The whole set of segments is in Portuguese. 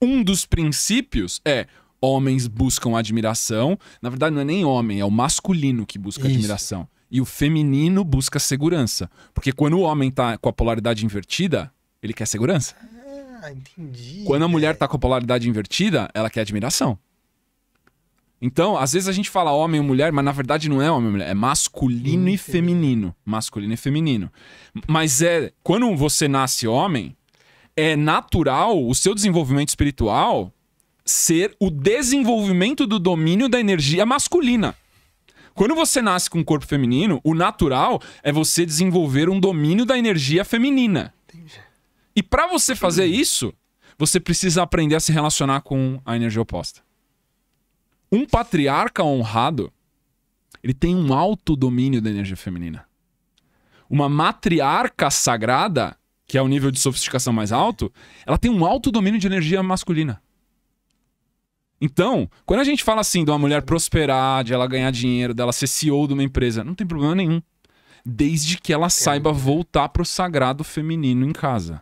um dos princípios é homens buscam admiração. Na verdade, não é nem homem, é o masculino que busca Isso. admiração. E o feminino busca segurança. Porque quando o homem tá com a polaridade invertida, ele quer segurança. Ah, entendi. Quando a mulher é. tá com a polaridade invertida, ela quer admiração. Então, às vezes a gente fala homem ou mulher, mas na verdade não é homem ou mulher, é masculino e feminino. Masculino e feminino. Mas é, quando você nasce homem, é natural o seu desenvolvimento espiritual ser o desenvolvimento do domínio da energia masculina. Quando você nasce com um corpo feminino, o natural é você desenvolver um domínio da energia feminina. E para você fazer isso, você precisa aprender a se relacionar com a energia oposta. Um patriarca honrado, ele tem um alto domínio da energia feminina. Uma matriarca sagrada, que é o nível de sofisticação mais alto, ela tem um alto domínio de energia masculina. Então, quando a gente fala assim de uma mulher prosperar, de ela ganhar dinheiro, dela ser CEO de uma empresa, não tem problema nenhum. Desde que ela saiba voltar pro sagrado feminino em casa.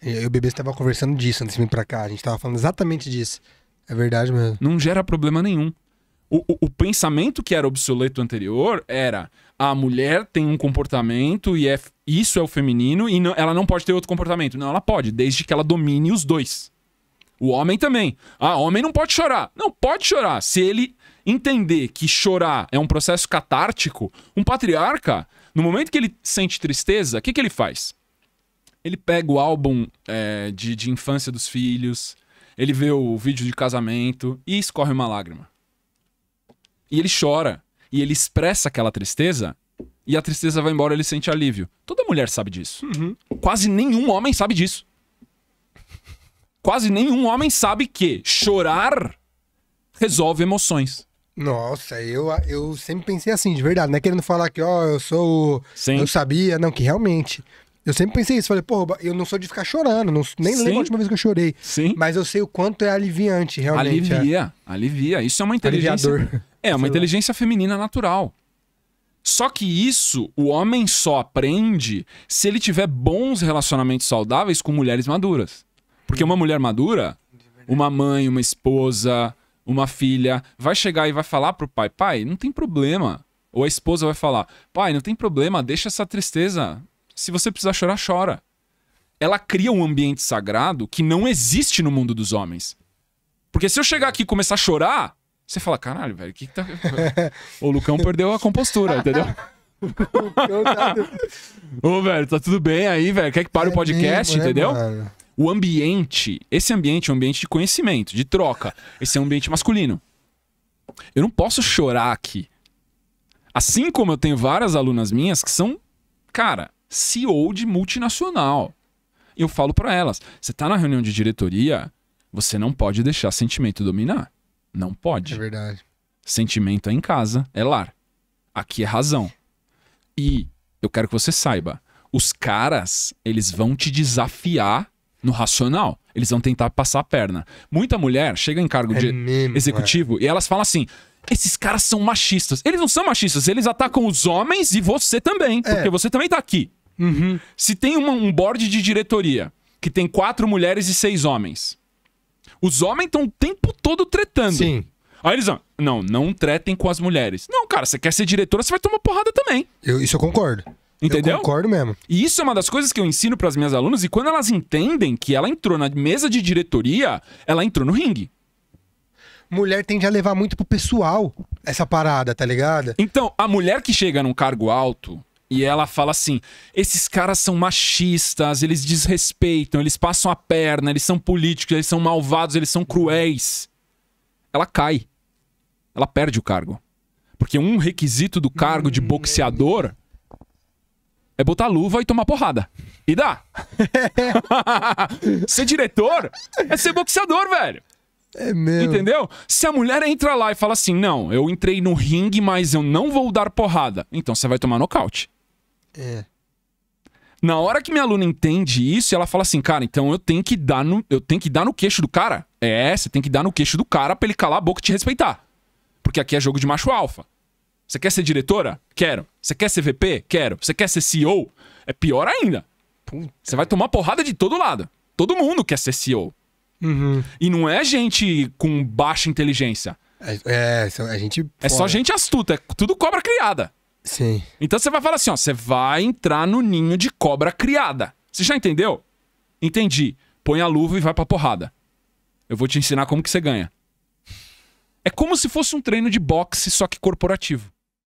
Eu e o bebê estava conversando disso antes de vir pra cá. A gente estava falando exatamente disso. É verdade mesmo. Não gera problema nenhum o, o, o, pensamento que era obsoleto anterior era a mulher tem um comportamento e é, isso é o feminino e não, ela não pode ter outro comportamento. Não, ela pode, desde que ela domine os dois. O homem também. Ah, homem não pode chorar. Não, pode chorar. Se ele entender que chorar é um processo catártico, um patriarca, no momento que ele sente tristeza, o que, que ele faz? Ele pega o álbum é, de, de infância dos filhos, ele vê o vídeo de casamento e escorre uma lágrima e ele chora. E ele expressa aquela tristeza. E a tristeza vai embora, ele sente alívio. Toda mulher sabe disso. Uhum. Quase nenhum homem sabe disso. Quase nenhum homem sabe que chorar resolve emoções. Nossa, eu, eu sempre pensei assim, de verdade. Não é querendo falar que, ó, eu sou. Sim. Eu sabia, não, que realmente. Eu sempre pensei isso. Falei, pô, eu não sou de ficar chorando. Não, nem Sim. lembro a última vez que eu chorei. Sim. Mas eu sei o quanto é aliviante, realmente. Alivia, é. alivia. Isso é uma inteligência. Aliviador. É, uma inteligência feminina natural. Só que isso o homem só aprende se ele tiver bons relacionamentos saudáveis com mulheres maduras. Porque uma mulher madura, uma mãe, uma esposa, uma filha, vai chegar e vai falar pro pai: pai, não tem problema. Ou a esposa vai falar: pai, não tem problema, deixa essa tristeza se você precisar chorar, chora. Ela cria um ambiente sagrado que não existe no mundo dos homens. Porque se eu chegar aqui e começar a chorar, você fala, caralho, velho, o que, que tá. o Lucão perdeu a compostura, entendeu? Ô, velho, tá tudo bem aí, velho. Quer que pare é o podcast, mesmo, né, entendeu? Né, o ambiente, esse ambiente é um ambiente de conhecimento, de troca. Esse é um ambiente masculino. Eu não posso chorar aqui. Assim como eu tenho várias alunas minhas que são, cara, CEO de multinacional. Eu falo para elas: você está na reunião de diretoria, você não pode deixar sentimento dominar. Não pode. É verdade. Sentimento é em casa, é lar. Aqui é razão. E eu quero que você saiba, os caras, eles vão te desafiar no racional. Eles vão tentar passar a perna. Muita mulher chega em cargo é de mesmo, executivo e elas falam assim: esses caras são machistas. Eles não são machistas, eles atacam os homens e você também, é. porque você também tá aqui. Uhum. Se tem uma, um board de diretoria que tem quatro mulheres e seis homens, os homens estão o tempo todo tretando. Sim. Aí eles vão, não, não tretem com as mulheres. Não, cara, você quer ser diretora, você vai tomar porrada também. Eu, isso eu concordo. Entendeu? Eu concordo mesmo. E isso é uma das coisas que eu ensino para as minhas alunas, e quando elas entendem que ela entrou na mesa de diretoria, ela entrou no ringue mulher tende a levar muito pro pessoal essa parada, tá ligado? Então, a mulher que chega num cargo alto, e ela fala assim: esses caras são machistas, eles desrespeitam, eles passam a perna, eles são políticos, eles são malvados, eles são cruéis. Ela cai. Ela perde o cargo. Porque um requisito do cargo de hum. boxeador é botar luva e tomar porrada. E dá. ser diretor é ser boxeador, velho. É mesmo. Entendeu? Se a mulher entra lá e fala assim: não, eu entrei no ringue, mas eu não vou dar porrada. Então você vai tomar nocaute. É. Na hora que minha aluna entende isso, ela fala assim, cara, então eu tenho que dar no, eu tenho que dar no queixo do cara. É, você tem que dar no queixo do cara pra ele calar a boca e te respeitar. Porque aqui é jogo de macho alfa. Você quer ser diretora? Quero. Você quer ser VP? Quero. Você quer ser CEO? É pior ainda. Você vai tomar porrada de todo lado. Todo mundo quer ser CEO. Uhum. E não é gente com baixa inteligência. É, é, é gente. É só gente astuta, é tudo cobra criada. Sim. Então você vai falar assim, ó, você vai entrar no ninho de cobra criada. Você já entendeu? Entendi. Põe a luva e vai pra porrada. Eu vou te ensinar como que você ganha. É como se fosse um treino de boxe, só que corporativo.